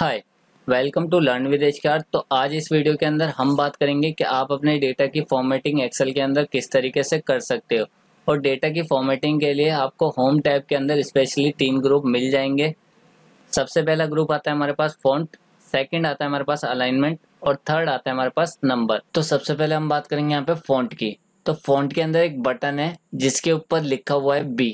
hi welcome to learn with H तो आज इस वीडियो के अंदर हम बात करेंगे कि आप अपने डेटा की फॉर्मेटिंग एक्सेल के अंदर किस तरीके से कर सकते हो और डेटा की फॉर्मेटिंग के लिए आपको होम टैब के अंदर स्पेशली तीन ग्रुप मिल जाएंगे सबसे पहला ग्रुप आता है हमारे पास फॉन्ट सेकंड आता है हमारे पास अलाइनमेंट और थर्ड आता है हमारे पास नंबर तो सबसे पहले हम बात करेंगे यहाँ पे फॉन्ट की तो फॉन्ट के अंदर एक बटन है जिसके ऊपर लिखा हुआ है बी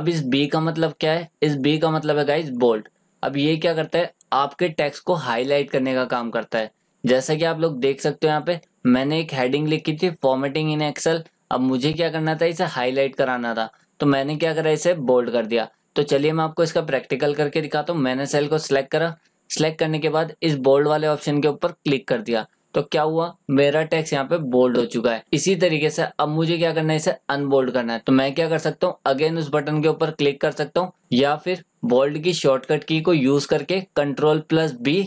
अब इस बी का मतलब क्या है इस बी का मतलब है गाइज बोल्ड अब ये क्या करता है आपके टेक्स्ट को हाईलाइट करने का काम करता है जैसा कि आप लोग देख सकते हो यहाँ पे मैंने एक हेडिंग लिखी थी फॉर्मेटिंग इन एक्सेल अब मुझे क्या करना था इसे हाईलाइट कराना था तो मैंने क्या करा इसे बोल्ड कर दिया तो चलिए मैं आपको इसका प्रैक्टिकल करके दिखाता हूँ मैंने सेल को सिलेक्ट करा सिलेक्ट करने के बाद इस बोल्ड वाले ऑप्शन के ऊपर क्लिक कर दिया तो क्या हुआ मेरा टेक्स्ट यहाँ पे बोल्ड हो चुका है इसी तरीके से अब मुझे क्या करना है इसे अनबोल्ड करना है तो मैं क्या कर सकता हूँ अगेन उस बटन के ऊपर क्लिक कर सकता हूँ या फिर बोल्ड की शॉर्टकट की को यूज करके कंट्रोल प्लस बी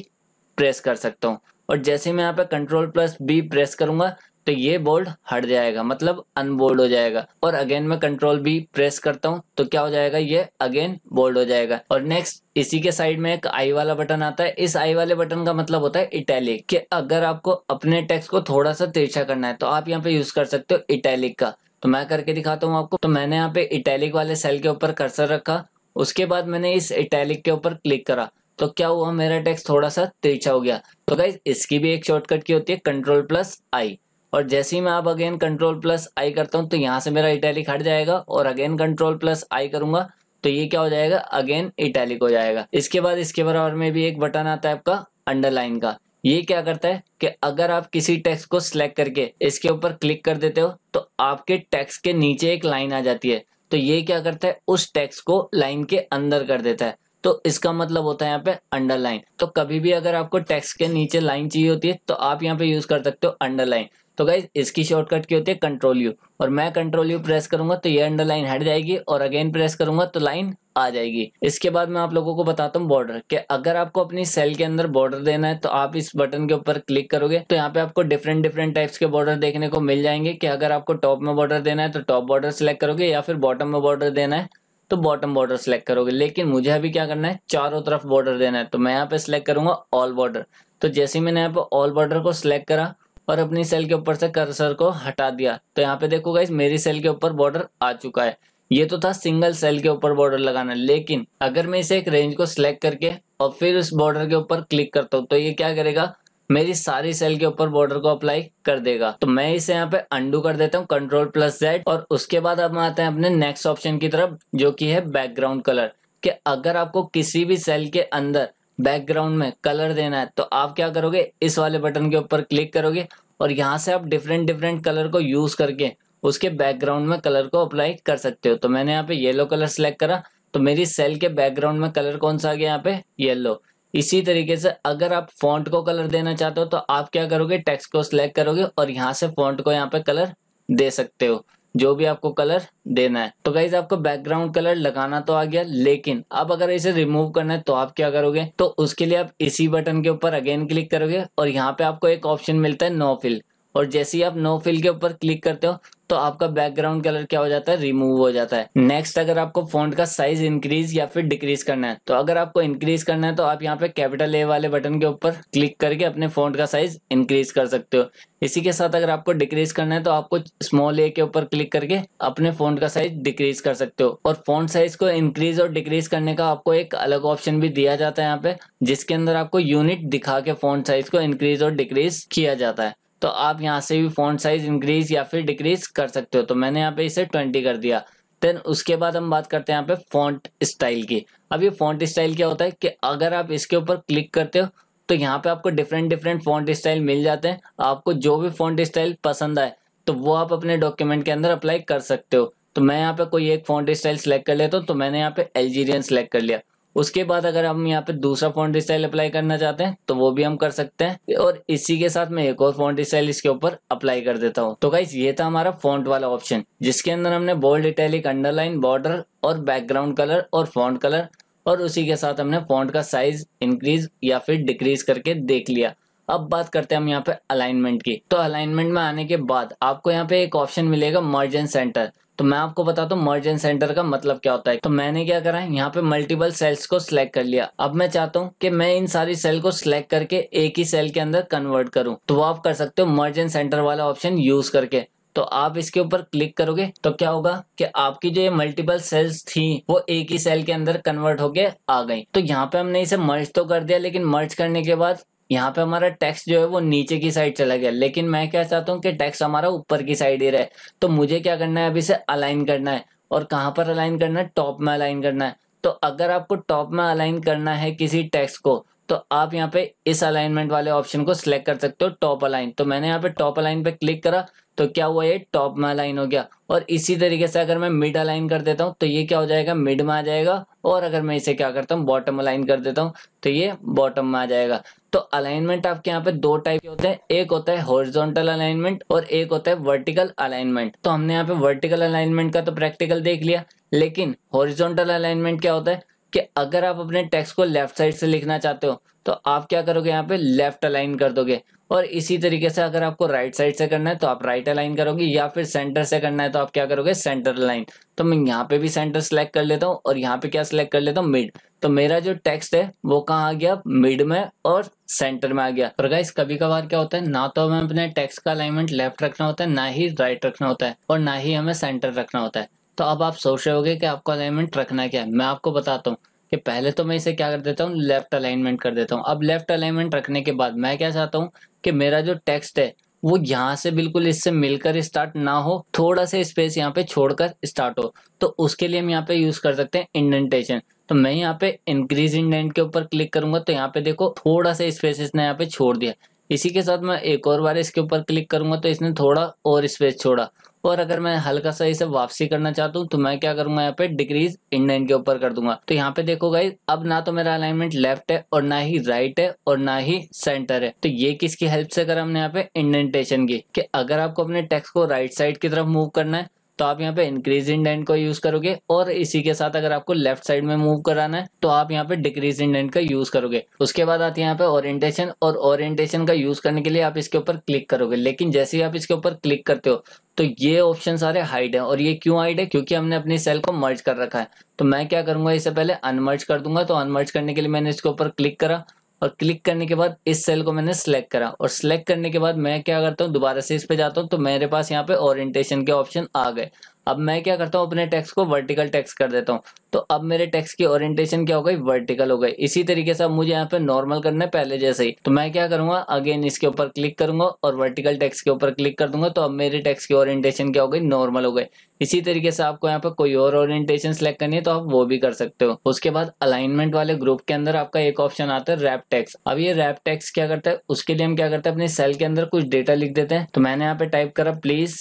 प्रेस कर सकता हूँ और जैसे मैं यहाँ पे कंट्रोल प्लस बी प्रेस करूंगा तो ये बोल्ड हट जाएगा मतलब अनबोल्ड हो जाएगा और अगेन मैं कंट्रोल भी प्रेस करता हूँ तो क्या हो जाएगा ये अगेन बोल्ड हो जाएगा और नेक्स्ट इसी के साइड में एक आई वाला बटन आता है इस आई वाले बटन का मतलब होता है इटैलिक कि अगर आपको अपने टेक्स्ट को थोड़ा सा तिरछा करना है तो आप यहाँ पे यूज कर सकते हो इटैलिक का तो मैं करके दिखाता हूँ आपको तो मैंने यहाँ पे इटैलिक वाले सेल के ऊपर कर्सर रखा उसके बाद मैंने इस इटैलिक के ऊपर क्लिक करा तो क्या हुआ मेरा टेक्स्ट थोड़ा सा तिरछा हो गया तो गाइज इसकी भी एक शॉर्टकट की होती है कंट्रोल प्लस आई और जैसे ही मैं अब अगेन कंट्रोल प्लस आई करता हूँ तो यहाँ से मेरा इटैलिक हट जाएगा और अगेन कंट्रोल प्लस आई करूंगा तो ये क्या हो जाएगा अगेन इटैलिक हो जाएगा इसके बाद इसके बराबर में भी एक बटन आता है आपका अंडरलाइन का ये क्या करता है कि अगर आप किसी टेक्स्ट को सिलेक्ट करके इसके ऊपर क्लिक कर देते हो तो आपके टेक्स्ट के नीचे एक लाइन आ जाती है तो ये क्या करता है उस टेक्स्ट को लाइन के अंदर कर देता है तो इसका मतलब होता है यहाँ पे अंडरलाइन तो कभी भी अगर आपको टेक्स्ट के नीचे लाइन चाहिए होती है तो आप यहाँ पे यूज कर सकते हो अंडरलाइन तो गाइज इसकी शॉर्टकट की होती है कंट्रोल यू और मैं कंट्रोल यू प्रेस करूंगा तो ये अंडरलाइन हट जाएगी और अगेन प्रेस करूंगा तो लाइन आ जाएगी इसके बाद मैं आप लोगों को बताता हूँ बॉर्डर कि अगर आपको अपनी सेल के अंदर बॉर्डर देना है तो आप इस बटन के ऊपर क्लिक करोगे तो यहाँ पे आपको डिफरेंट डिफरेंट टाइप्स के बॉर्डर देखने को मिल जाएंगे कि अगर आपको टॉप में बॉर्डर देना है तो टॉप बॉर्डर सेलेक्ट करोगे या फिर बॉटम में बॉर्डर देना है तो बॉटम बॉर्डर सेलेक्ट करोगे लेकिन मुझे अभी क्या करना है चारों तरफ बॉर्डर देना है तो मैं यहाँ पे सिलेक्ट करूंगा ऑल बॉर्डर तो जैसे मैंने यहाँ पे ऑल बॉर्डर को सिलेक्ट करा और अपनी सेल के ऊपर से कर्सर को हटा दिया तो यहाँ पे देखो गाइज मेरी सेल के ऊपर बॉर्डर आ चुका है ये तो था सिंगल सेल के ऊपर बॉर्डर लगाना लेकिन अगर मैं इसे एक रेंज को सिलेक्ट करके और फिर उस बॉर्डर के ऊपर क्लिक करता हूँ तो ये क्या करेगा मेरी सारी सेल के ऊपर बॉर्डर को अप्लाई कर देगा तो मैं इसे यहाँ पे अंडू कर देता हूँ कंट्रोल प्लस जेड और उसके बाद हम आते हैं अपने नेक्स्ट ऑप्शन की तरफ जो कि है बैकग्राउंड कलर कि अगर आपको किसी भी सेल के अंदर बैकग्राउंड में कलर देना है तो आप क्या करोगे इस वाले बटन के ऊपर क्लिक करोगे और यहाँ से आप डिफरेंट डिफरेंट कलर को यूज करके उसके बैकग्राउंड में कलर को अप्लाई कर सकते हो तो मैंने यहाँ पे येलो कलर सेलेक्ट करा तो मेरी सेल के बैकग्राउंड में कलर कौन सा आ गया यहाँ पे येलो इसी तरीके से अगर आप फॉन्ट को कलर देना चाहते हो तो आप क्या करोगे टेक्स्ट को सिलेक्ट करोगे और यहाँ से फॉन्ट को यहाँ पे कलर दे सकते हो जो भी आपको कलर देना है तो गाइज आपको बैकग्राउंड कलर लगाना तो आ गया लेकिन अब अगर इसे रिमूव करना है तो आप क्या करोगे तो उसके लिए आप इसी बटन के ऊपर अगेन क्लिक करोगे और यहाँ पे आपको एक ऑप्शन मिलता है नो फिल और जैसे ही आप नो फिल के ऊपर क्लिक करते हो तो आपका बैकग्राउंड कलर क्या हो जाता है रिमूव हो जाता है नेक्स्ट अगर आपको फॉन्ट का साइज इंक्रीज या फिर डिक्रीज करना है तो अगर आपको इंक्रीज करना है तो आप यहाँ पे कैपिटल ए वाले बटन के ऊपर क्लिक करके अपने फॉन्ट का साइज इंक्रीज कर सकते हो इसी के साथ अगर आपको डिक्रीज करना है तो आपको स्मॉल ए के ऊपर क्लिक करके अपने फोन का साइज डिक्रीज कर सकते हो और फोन साइज को इंक्रीज और डिक्रीज करने का आपको एक अलग ऑप्शन भी दिया जाता है यहाँ पे जिसके अंदर आपको यूनिट दिखा के फोन साइज को इंक्रीज और डिक्रीज किया जाता है तो आप यहाँ से भी फोन साइज़ इंक्रीज़ या फिर डिक्रीज़ कर सकते हो तो मैंने यहाँ पे इसे ट्वेंटी कर दिया देन उसके बाद हम बात करते हैं यहाँ पे फ़ॉन्ट स्टाइल की अब ये फ़ॉन्ट स्टाइल क्या होता है कि अगर आप इसके ऊपर क्लिक करते हो तो यहाँ पे आपको डिफरेंट डिफरेंट फ़ॉन्ट स्टाइल मिल जाते हैं आपको जो भी फ़ॉन्ट स्टाइल पसंद आए तो वो आप अपने डॉक्यूमेंट के अंदर अप्लाई कर सकते हो तो मैं यहाँ पे कोई एक फ़ॉन्ट स्टाइल सेलेक्ट कर लेता हूँ तो मैंने यहाँ पे एल्जीरियन सेलेक्ट कर लिया उसके बाद अगर हम यहाँ पे दूसरा फॉन्ट स्टाइल अप्लाई करना चाहते हैं तो वो भी हम कर सकते हैं और इसी के साथ मैं एक और फॉन्ट स्टाइल इसके ऊपर अप्लाई कर देता हूँ तो गाइस ये था हमारा फॉन्ट वाला ऑप्शन जिसके अंदर हमने बोल्ड इटैलिक अंडरलाइन बॉर्डर और बैकग्राउंड कलर और फॉन्ट कलर और उसी के साथ हमने फॉन्ट का साइज इंक्रीज या फिर डिक्रीज करके देख लिया अब बात करते हैं हम यहाँ पे अलाइनमेंट की तो अलाइनमेंट में आने के बाद आपको यहाँ पे एक ऑप्शन मिलेगा मर्ज एंड सेंटर तो मैं आपको बताता हूँ मर्जेंट सेंटर का मतलब क्या होता है तो मैंने क्या करा है यहाँ पे मल्टीपल सेल्स को सिलेक्ट कर लिया अब मैं चाहता हूँ कि मैं इन सारी सेल को सिलेक्ट करके एक ही सेल के अंदर कन्वर्ट करूँ तो वो आप कर सकते हो मर्जेंट सेंटर वाला ऑप्शन यूज करके तो आप इसके ऊपर क्लिक करोगे तो क्या होगा कि आपकी जो ये मल्टीपल सेल्स थी वो एक ही सेल के अंदर कन्वर्ट होके आ गई तो यहाँ पे हमने इसे मर्ज तो कर दिया लेकिन मर्ज करने के बाद यहाँ पे हमारा टैक्स जो है वो नीचे की साइड चला गया लेकिन मैं क्या चाहता हूँ कि टैक्स हमारा ऊपर की साइड ही रहे तो मुझे क्या करना है अभी इसे अलाइन करना है और कहाँ पर अलाइन करना है टॉप में अलाइन करना है तो अगर आपको टॉप में अलाइन करना है किसी टैक्स को तो आप यहाँ पे इस अलाइनमेंट वाले ऑप्शन को सिलेक्ट कर सकते हो टॉप अलाइन तो मैंने यहाँ पे टॉप अलाइन पे क्लिक करा तो क्या हुआ ये टॉप में अलाइन हो गया और इसी तरीके से अगर मैं मिड अलाइन कर देता हूँ तो ये क्या हो जाएगा मिड में आ जाएगा और अगर मैं इसे क्या करता हूँ बॉटम अलाइन कर देता हूँ तो ये बॉटम में आ जाएगा तो अलाइनमेंट आपके यहाँ पे दो टाइप के होते हैं एक होता है हॉरिजॉन्टल अलाइनमेंट और एक होता है वर्टिकल अलाइनमेंट तो हमने यहाँ पे वर्टिकल अलाइनमेंट का तो प्रैक्टिकल देख लिया लेकिन हॉरिजॉन्टल अलाइनमेंट क्या होता है कि अगर आप अपने टेक्स्ट को लेफ्ट साइड से लिखना चाहते हो तो आप क्या करोगे यहाँ पे लेफ्ट अलाइन कर दोगे और इसी तरीके से अगर आपको राइट साइड से करना है तो आप राइट अलाइन करोगे या फिर सेंटर से करना है तो आप क्या करोगे सेंटर अलाइन तो मैं यहाँ पे भी सेंटर सेलेक्ट कर लेता हूँ और यहाँ पे क्या सिलेक्ट कर लेता हूँ मिड तो मेरा जो टेक्स्ट है वो कहाँ आ गया मिड में और सेंटर में आ गया पर गाइस कभी कभार क्या होता है ना तो हमें अपने टेक्स्ट का अलाइनमेंट लेफ्ट रखना होता है ना ही राइट रखना होता है और ना ही हमें सेंटर रखना होता है तो अब आप सोच रहे होगे कि आपको अलाइनमेंट रखना क्या है मैं आपको बताता हूँ कि पहले तो मैं इसे क्या कर देता हूँ लेफ्ट अलाइनमेंट कर देता हूँ अब लेफ्ट अलाइनमेंट रखने के बाद मैं क्या चाहता हूँ कि मेरा जो टेक्स्ट है वो यहाँ से बिल्कुल इससे मिलकर स्टार्ट ना हो थोड़ा सा स्पेस यहाँ पे छोड़कर स्टार्ट हो तो उसके लिए हम यहाँ पे यूज कर सकते हैं इंडेंटेशन तो मैं यहाँ पे इंक्रीज इंडेंट के ऊपर क्लिक करूंगा तो यहाँ पे देखो थोड़ा सा स्पेस इसने यहाँ पे छोड़ दिया इसी के साथ मैं एक और बार इसके ऊपर क्लिक करूंगा तो इसने थोड़ा और स्पेस छोड़ा और अगर मैं हल्का सा इसे वापसी करना चाहता हूँ तो मैं क्या करूंगा यहाँ पे डिक्रीज इंडेंट के ऊपर कर दूंगा तो यहाँ पे देखो गाइज अब ना तो मेरा अलाइनमेंट लेफ्ट है और ना ही राइट है और ना ही सेंटर है तो ये किसकी हेल्प से करा हमने यहाँ पे इंडेंटेशन की कि अगर आपको अपने टेक्स को राइट साइड की तरफ मूव करना है तो आप यहाँ पे इंक्रीज इंडेंट को यूज करोगे और इसी के साथ अगर आपको लेफ्ट साइड में मूव कराना है तो आप यहाँ पे डिक्रीज इंडेंट का यूज करोगे उसके बाद आती है यहाँ पे ओरिएंटेशन और ओरिएंटेशन का यूज करने के लिए आप इसके ऊपर क्लिक करोगे लेकिन जैसे ही आप इसके ऊपर क्लिक करते हो तो ये ऑप्शन सारे हाइड है और ये क्यों हाइड है क्योंकि हमने अपनी सेल को मर्ज कर रखा है तो मैं क्या करूंगा इससे पहले अनमर्ज कर दूंगा तो अनमर्ज करने के लिए मैंने इसके ऊपर क्लिक करा और क्लिक करने के बाद इस सेल को मैंने सेलेक्ट करा और सेलेक्ट करने के बाद मैं क्या करता हूँ दोबारा से इस पे जाता हूँ तो मेरे पास यहाँ पे ओरिएंटेशन के ऑप्शन आ गए अब मैं क्या करता हूँ अपने टैक्स को वर्टिकल टैक्स कर देता हूँ तो अब मेरे टैक्स की ओरिएंटेशन क्या हो गई वर्टिकल हो गई इसी तरीके से अब मुझे यहाँ पे नॉर्मल करना है पहले जैसे ही तो मैं क्या करूंगा अगेन इसके ऊपर क्लिक करूंगा और वर्टिकल टैक्स के ऊपर क्लिक कर दूंगा तो अब मेरे टैक्स की ओरिएंटेशन क्या हो गई नॉर्मल हो गई इसी तरीके से आपको यहाँ पे कोई और ओरिएंटेशन सेलेक्ट करनी है तो आप वो भी कर सकते हो उसके बाद अलाइनमेंट वाले ग्रुप के अंदर आपका एक ऑप्शन आता है रैप टैक्स अब ये रैप टैक्स क्या करता है उसके लिए हम क्या करते हैं अपने सेल के अंदर कुछ डेटा लिख देते हैं तो मैंने यहाँ पे टाइप करा प्लीज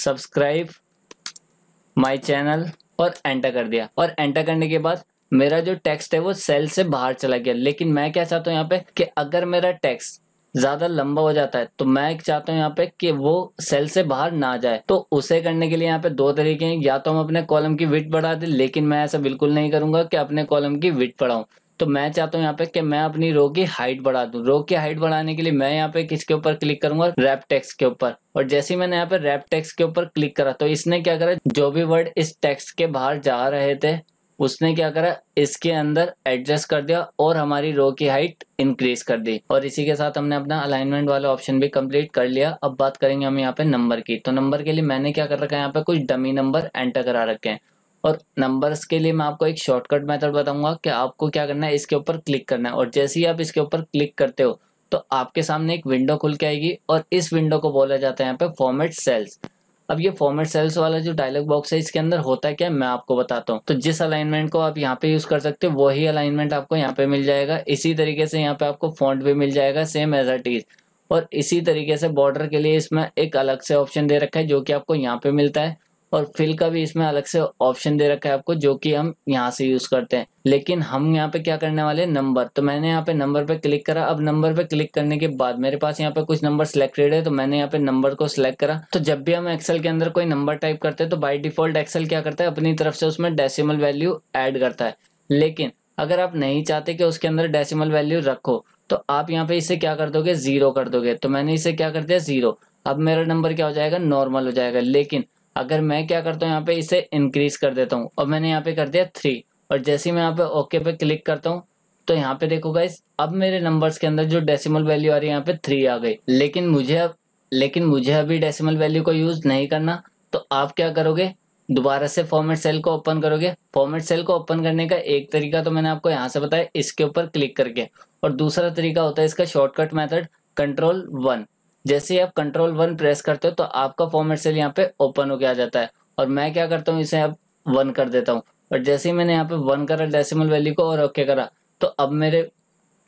सब्सक्राइब माय चैनल और एंटर कर दिया और एंटर करने के बाद मेरा जो टेक्स्ट है वो सेल से बाहर चला गया लेकिन मैं क्या चाहता हूँ यहाँ पे कि अगर मेरा टेक्स्ट ज्यादा लंबा हो जाता है तो मैं चाहता हूँ यहाँ पे कि वो सेल से बाहर ना जाए तो उसे करने के लिए यहाँ पे दो तरीके हैं या तो हम अपने कॉलम की विट बढ़ा दें लेकिन मैं ऐसा बिल्कुल नहीं करूंगा कि अपने कॉलम की विट बढ़ाऊं तो मैं चाहता हूँ यहाँ पे कि मैं अपनी रो की हाइट बढ़ा दू रो की हाइट बढ़ाने के लिए मैं यहाँ पे किसके ऊपर क्लिक करूंगा रैप टेक्स के ऊपर और जैसे मैंने यहाँ पे रैप टेक्स के ऊपर क्लिक करा तो इसने क्या करा जो भी वर्ड इस टेक्स के बाहर जा रहे थे उसने क्या करा इसके अंदर एडजस्ट कर दिया और हमारी रो की हाइट इंक्रीज कर दी और इसी के साथ हमने अपना अलाइनमेंट वाला ऑप्शन भी कंप्लीट कर लिया अब बात करेंगे हम यहाँ पे नंबर की तो नंबर के लिए मैंने क्या कर रखा है यहाँ पे कुछ डमी नंबर एंटर करा रखे हैं और नंबर्स के लिए मैं आपको एक शॉर्टकट मेथड बताऊंगा कि आपको क्या करना है इसके ऊपर क्लिक करना है और जैसे ही आप इसके ऊपर क्लिक करते हो तो आपके सामने एक विंडो खुल के आएगी और इस विंडो को बोला जाता है यहाँ पे फॉर्मेट सेल्स अब ये फॉर्मेट सेल्स वाला जो डायलॉग बॉक्स है इसके अंदर होता है क्या मैं आपको बताता हूँ तो जिस अलाइनमेंट को आप यहाँ पे यूज कर सकते हो वही अलाइनमेंट आपको यहाँ पे मिल जाएगा इसी तरीके से यहाँ पे आपको फॉन्ट भी मिल जाएगा सेम एज एट इज और इसी तरीके से बॉर्डर के लिए इसमें एक अलग से ऑप्शन दे रखा है जो कि आपको यहाँ पे मिलता है और फिल का भी इसमें अलग से ऑप्शन दे रखा है आपको जो कि हम यहाँ से यूज करते हैं लेकिन हम यहाँ पे क्या करने वाले नंबर तो मैंने यहाँ पे नंबर पे क्लिक करा अब नंबर पे क्लिक करने के बाद मेरे पास यहाँ पे कुछ नंबर सिलेक्टेड है तो मैंने यहाँ पे नंबर को सिलेक्ट करा तो जब भी हम एक्सेल के अंदर कोई नंबर टाइप करते हैं तो बाई डिफॉल्ट एक्सेल क्या करता है अपनी तरफ से उसमें डेसीमल वैल्यू एड करता है लेकिन अगर आप नहीं चाहते कि उसके अंदर डेसीमल वैल्यू रखो तो आप यहाँ पे इसे क्या कर दोगे जीरो कर दोगे तो मैंने इसे क्या कर दिया जीरो अब मेरा नंबर क्या हो जाएगा नॉर्मल हो जाएगा लेकिन अगर मैं क्या करता हूँ यहाँ पे इसे इंक्रीज कर देता हूँ और मैंने यहाँ पे कर दिया थ्री और जैसे ही मैं यहाँ पे ओके पे क्लिक करता हूँ तो यहाँ पे देखो गाइस अब मेरे नंबर्स के अंदर जो डेसिमल वैल्यू आ रही है यहाँ पे थ्री आ गई लेकिन मुझे अब लेकिन मुझे अभी डेसिमल वैल्यू को यूज नहीं करना तो आप क्या करोगे दोबारा से फॉर्मेट सेल को ओपन करोगे फॉर्मेट सेल को ओपन करने का एक तरीका तो मैंने आपको यहाँ से बताया इसके ऊपर क्लिक करके और दूसरा तरीका होता है इसका शॉर्टकट मैथड कंट्रोल वन जैसे ही आप कंट्रोल वन प्रेस करते हो तो आपका फॉर्मेट सेल यहाँ पे ओपन हो आ जाता है और मैं क्या करता हूँ इसे अब वन कर देता हूँ और जैसे ही मैंने यहाँ पे वन करा डेसिमल वैल्यू को और ओके करा तो अब मेरे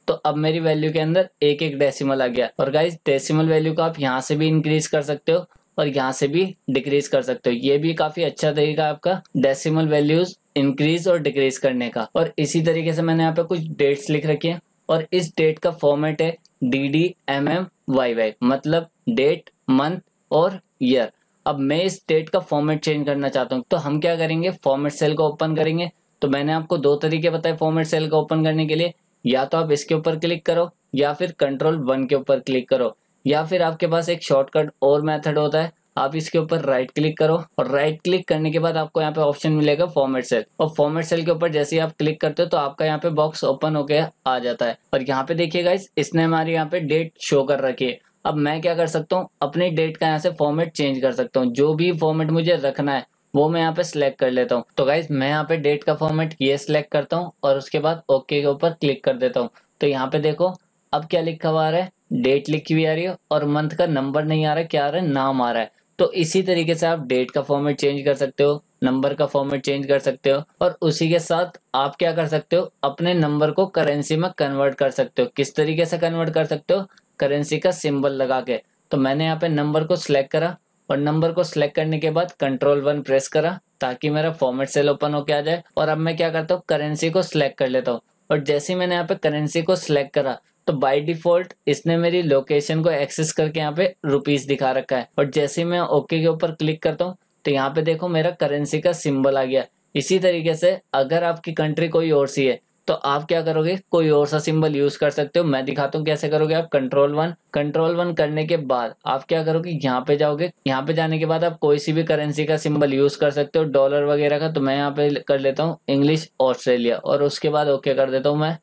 तो अब मेरी वैल्यू के अंदर एक एक डेसिमल आ गया और गाइज डेसिमल वैल्यू को आप यहाँ से भी इंक्रीज कर सकते हो और यहाँ से भी डिक्रीज कर सकते हो ये भी काफी अच्छा तरीका है आपका डेसिमल वैल्यूज इंक्रीज और डिक्रीज करने का और इसी तरीके से मैंने यहाँ पे कुछ डेट्स लिख रखी है और इस डेट का फॉर्मेट है D D M M Y Y मतलब डेट मंथ और ईयर अब मैं इस डेट का फॉर्मेट चेंज करना चाहता हूँ तो हम क्या करेंगे फॉर्मेट सेल को ओपन करेंगे तो मैंने आपको दो तरीके बताए फॉर्मेट सेल को ओपन करने के लिए या तो आप इसके ऊपर क्लिक करो या फिर कंट्रोल वन के ऊपर क्लिक करो या फिर आपके पास एक शॉर्टकट और मेथड होता है आप इसके ऊपर राइट क्लिक करो और राइट क्लिक करने के बाद आपको यहाँ पे ऑप्शन मिलेगा फॉर्मेट सेल और फॉर्मेट सेल के ऊपर जैसे ही आप क्लिक करते हो तो आपका यहाँ पे बॉक्स ओपन होकर आ जाता है और यहाँ पे देखिएगा इस, इसने हमारे यहाँ पे डेट शो कर रखी है अब मैं क्या कर सकता हूँ अपनी डेट का यहाँ से फॉर्मेट चेंज कर सकता हूँ जो भी फॉर्मेट मुझे रखना है वो मैं यहाँ पे सिलेक्ट कर लेता हूँ तो गाइज मैं यहाँ पे डेट का फॉर्मेट ये सिलेक्ट करता हूँ और उसके बाद ओके के ऊपर क्लिक कर देता हूँ तो यहाँ पे देखो अब क्या लिखा हुआ आ रहा है डेट लिखी हुई आ रही है और मंथ का नंबर नहीं आ रहा है क्या आ रहा है नाम आ रहा है तो इसी तरीके से आप डेट का फॉर्मेट चेंज कर सकते हो नंबर का फॉर्मेट चेंज कर सकते हो और उसी के साथ आप क्या कर सकते हो अपने नंबर को करेंसी में कन्वर्ट कर सकते हो किस तरीके से कन्वर्ट कर सकते हो करेंसी का सिंबल लगा के तो मैंने यहाँ पे नंबर को सिलेक्ट करा और नंबर को सिलेक्ट करने के बाद कंट्रोल वन प्रेस करा ताकि मेरा फॉर्मेट सेल ओपन होके आ जाए और अब मैं क्या करता हूँ करेंसी को सिलेक्ट कर लेता हूँ और जैसे ही मैंने यहाँ पे करेंसी को सिलेक्ट करा तो बाय डिफॉल्ट इसने मेरी लोकेशन को एक्सेस करके यहाँ पे रुपीस दिखा रखा है और जैसे मैं ओके के ऊपर क्लिक करता हूँ तो यहाँ पे देखो मेरा करेंसी का सिंबल आ गया इसी तरीके से अगर आपकी कंट्री कोई और सी है तो आप क्या करोगे कोई और सा सिंबल यूज कर सकते हो मैं दिखाता हूँ कैसे करोगे आप कंट्रोल वन कंट्रोल वन करने के बाद आप क्या करोगे यहाँ पे जाओगे यहाँ पे जाने के बाद आप कोई सी भी करेंसी का सिंबल यूज कर सकते हो डॉलर वगैरह का तो मैं यहाँ पे कर लेता हूँ इंग्लिश ऑस्ट्रेलिया और उसके बाद ओके कर देता हूँ मैं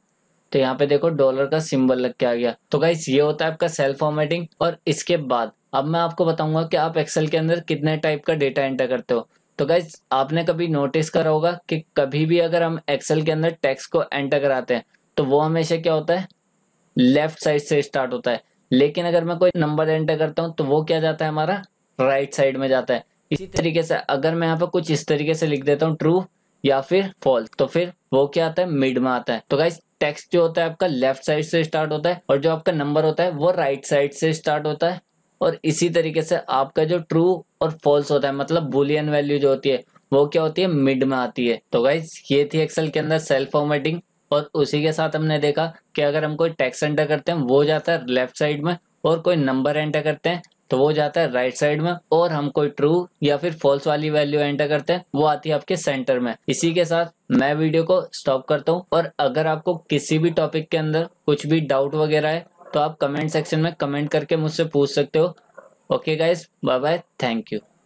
तो यहाँ पे देखो डॉलर का सिंबल लग के आ गया तो गाइस ये होता है आपका सेल फॉर्मेटिंग और इसके बाद अब मैं आपको बताऊंगा कि आप एक्सेल के अंदर कितने टाइप का डेटा एंटर करते हो तो गाइज आपने कभी नोटिस करा होगा कि कभी भी अगर हम एक्सेल के अंदर टैक्स को एंटर कराते हैं तो वो हमेशा क्या होता है लेफ्ट साइड से स्टार्ट होता है लेकिन अगर मैं कोई नंबर एंटर करता हूँ तो वो क्या जाता है हमारा राइट right साइड में जाता है इसी तरीके से अगर मैं यहाँ पे कुछ इस तरीके से लिख देता हूँ ट्रू या फिर फॉल्स तो फिर वो क्या आता है मिड में आता है तो गाइज टेक्स्ट जो होता है आपका लेफ्ट साइड से स्टार्ट होता है और जो आपका नंबर होता है वो राइट साइड से स्टार्ट होता है और इसी तरीके से आपका जो ट्रू और फॉल्स होता है मतलब बुलियन वैल्यू जो होती है वो क्या होती है मिड में आती है तो गाइज ये थी एक्सेल के अंदर सेल्फ फॉर्मेटिंग और उसी के साथ हमने देखा कि अगर हम कोई टेक्स एंटर करते हैं वो जाता है लेफ्ट साइड में और कोई नंबर एंटर करते हैं तो वो जाता है राइट साइड में और हम कोई ट्रू या फिर फॉल्स वाली वैल्यू एंटर करते हैं वो आती है आपके सेंटर में इसी के साथ मैं वीडियो को स्टॉप करता हूँ और अगर आपको किसी भी टॉपिक के अंदर कुछ भी डाउट वगैरह है तो आप कमेंट सेक्शन में कमेंट करके मुझसे पूछ सकते हो okay guys bye bye thank you